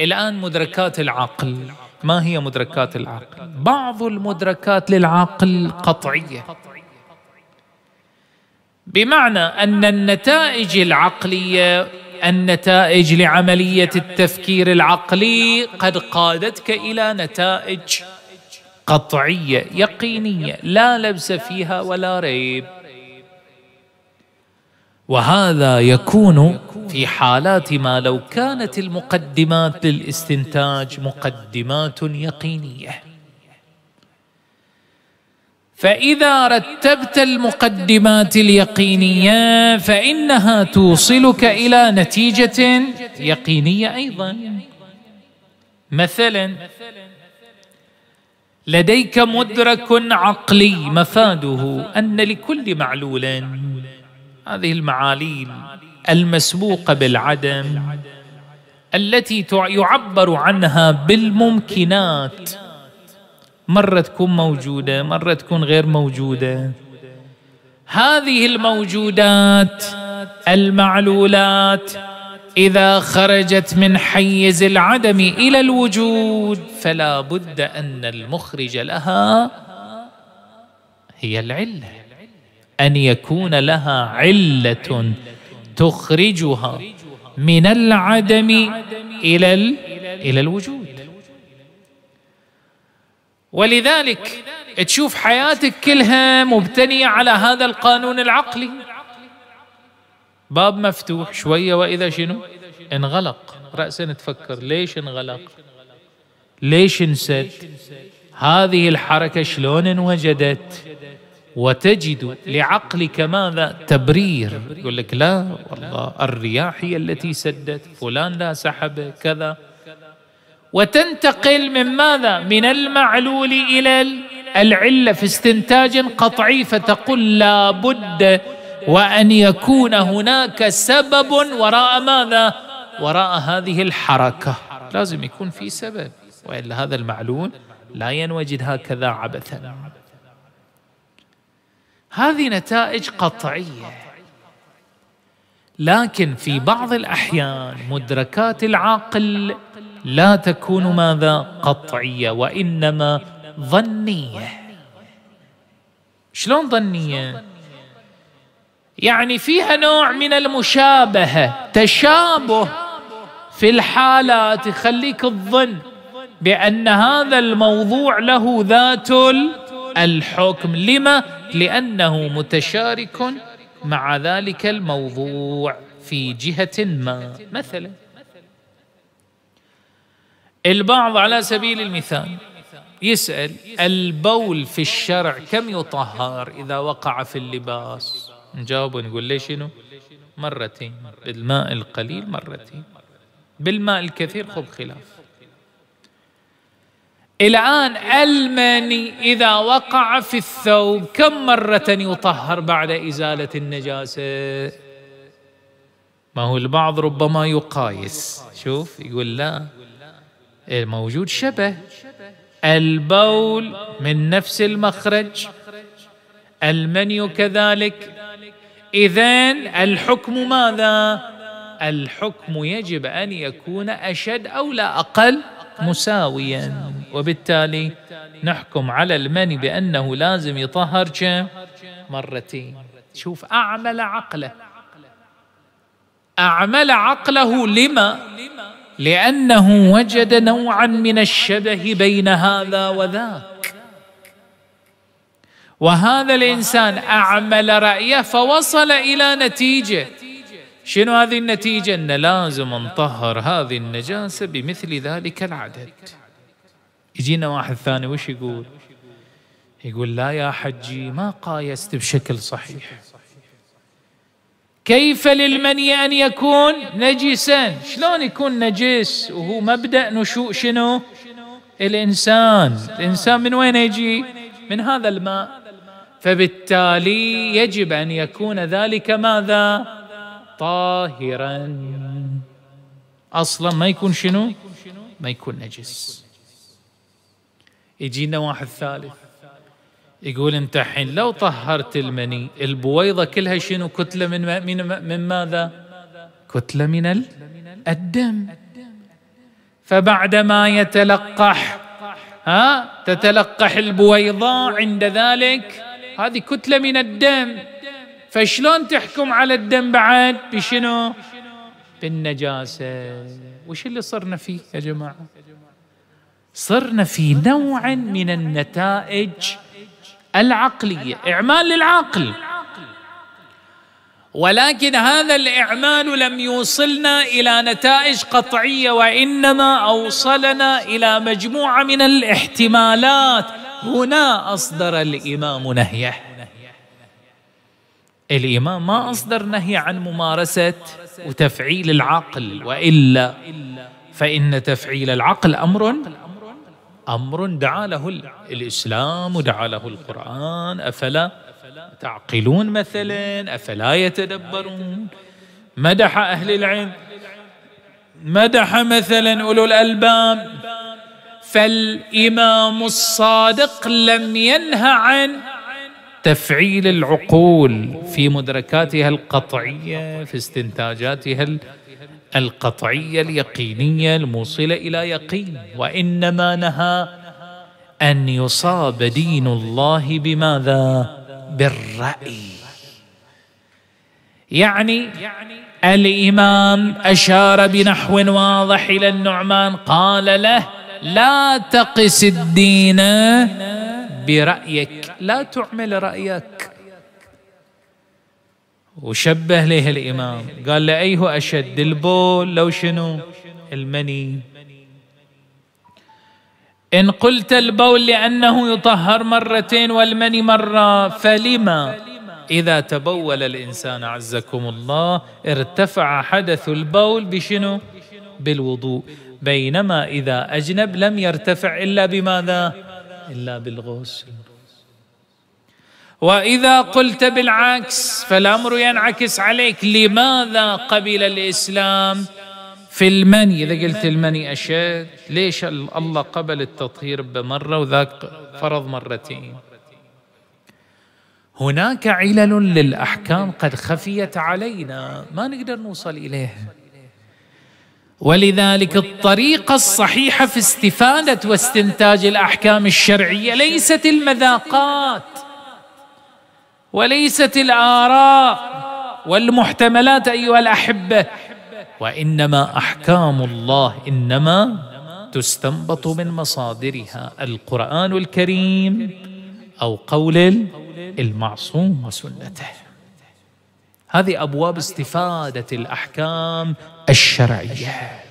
الآن مدركات العقل ما هي مدركات العقل؟ بعض المدركات للعقل قطعية بمعنى أن النتائج العقلية النتائج لعملية التفكير العقلي قد قادتك إلى نتائج قطعية يقينية لا لبس فيها ولا ريب وهذا يكون في حالات ما لو كانت المقدمات للاستنتاج مقدمات يقينيه فاذا رتبت المقدمات اليقينيه فانها توصلك الى نتيجه يقينيه ايضا مثلا لديك مدرك عقلي مفاده ان لكل معلول هذه المعاليل المسبوقه بالعدم التي يعبر عنها بالممكنات مره تكون موجوده مره تكون غير موجوده هذه الموجودات المعلولات اذا خرجت من حيز العدم الى الوجود فلا بد ان المخرج لها هي العله ان يكون لها عله تخرجها من العدم الى الى الوجود ولذلك تشوف حياتك كلها مبتنيه على هذا القانون العقلي باب مفتوح شويه واذا شنو انغلق راسا تفكر ليش انغلق ليش انسد هذه الحركه شلون انوجدت وتجد لعقلك ماذا تبرير يقول لك لا والله الرياح هي التي سدت فلان لا سحب كذا وتنتقل من ماذا من المعلول إلى العلة في استنتاج قطعي فتقول لا بد وأن يكون هناك سبب وراء ماذا وراء هذه الحركة لازم يكون في سبب وإلا هذا المعلول لا ينوجد هكذا عبثا هذه نتائج قطعيه لكن في بعض الاحيان مدركات العاقل لا تكون ماذا قطعيه وانما ظنيه شلون ظنيه يعني فيها نوع من المشابهه تشابه في الحالات يخليك الظن بان هذا الموضوع له ذات الحكم لما لأنه متشارك مع ذلك الموضوع في جهة ما مثلا البعض على سبيل المثال يسأل البول في الشرع كم يطهر إذا وقع في اللباس نجاوب ونقول ليش شنو مرتين بالماء القليل مرتين بالماء الكثير خب خلاف الآن ألمني إذا وقع في الثوب كم مرة يطهر بعد إزالة النجاسة ما هو البعض ربما يقايس شوف يقول لا الموجود شبه البول من نفس المخرج المني كذلك إذا الحكم ماذا الحكم يجب أن يكون أشد أو لا أقل مساويا وبالتالي نحكم على المني بأنه لازم يطهر كم مرتين شوف أعمل عقله أعمل عقله لما لأنه وجد نوعا من الشبه بين هذا وذاك وهذا الإنسان أعمل رأيه فوصل إلى نتيجة شنو هذه النتيجة؟ أن لازم نطهر هذه النجاسة بمثل ذلك العدد يجينا واحد ثاني وش يقول يقول لا يا حجي ما قايست بشكل صحيح كيف للمني أن يكون نجسا شلون يكون نجس وهو مبدأ نشوء شنو الإنسان الإنسان من وين يجي من هذا الماء فبالتالي يجب أن يكون ذلك ماذا طاهرا أصلا ما يكون شنو ما يكون نجس يجينا واحد ثالث يقول انت الحين لو طهرت المني البويضه كلها شنو كتله من ما من, ما من ماذا؟ كتله من الدم فبعدما يتلقح ها تتلقح البويضه عند ذلك هذه كتله من الدم فشلون تحكم على الدم بعد بشنو؟ بالنجاسه وش اللي صرنا فيه يا جماعه؟ صرنا في نوع من النتائج العقليه اعمال للعقل ولكن هذا الاعمال لم يوصلنا الى نتائج قطعيه وانما اوصلنا الى مجموعه من الاحتمالات هنا اصدر الامام نهيه الامام ما اصدر نهي عن ممارسه وتفعيل العقل والا فان تفعيل العقل امر أمر دعا له الإسلام ودعا له القرآن أفلا تعقلون مثلا أفلا يتدبرون مدح أهل العلم مدح مثلا أولو الألباب فالإمام الصادق لم ينه عن تفعيل العقول في مدركاتها القطعية في استنتاجاتها القطعية اليقينية الموصلة إلى يقين وإنما نهى أن يصاب دين الله بماذا؟ بالرأي يعني الإمام أشار بنحو واضح إلى النعمان قال له لا تقس الدين برأيك لا تعمل رأيك وشبه له الإمام قال له أيه أشد البول لو شنو المني إن قلت البول لأنه يطهر مرتين والمني مرة فلما إذا تبول الإنسان عزكم الله ارتفع حدث البول بشنو بالوضوء بينما إذا أجنب لم يرتفع إلا بماذا إلا بالغسل واذا قلت بالعكس فالامر ينعكس عليك لماذا قبل الاسلام في المني اذا قلت المني اشد ليش الله قبل التطهير بمره وذاك فرض مرتين هناك علل للاحكام قد خفيت علينا ما نقدر نوصل اليها ولذلك الطريقه الصحيحه في استفاده واستنتاج الاحكام الشرعيه ليست المذاقات وليست الآراء والمحتملات أيها الأحبة وإنما أحكام الله إنما تستنبط من مصادرها القرآن الكريم أو قول المعصوم وسنته هذه أبواب استفادة الأحكام الشرعية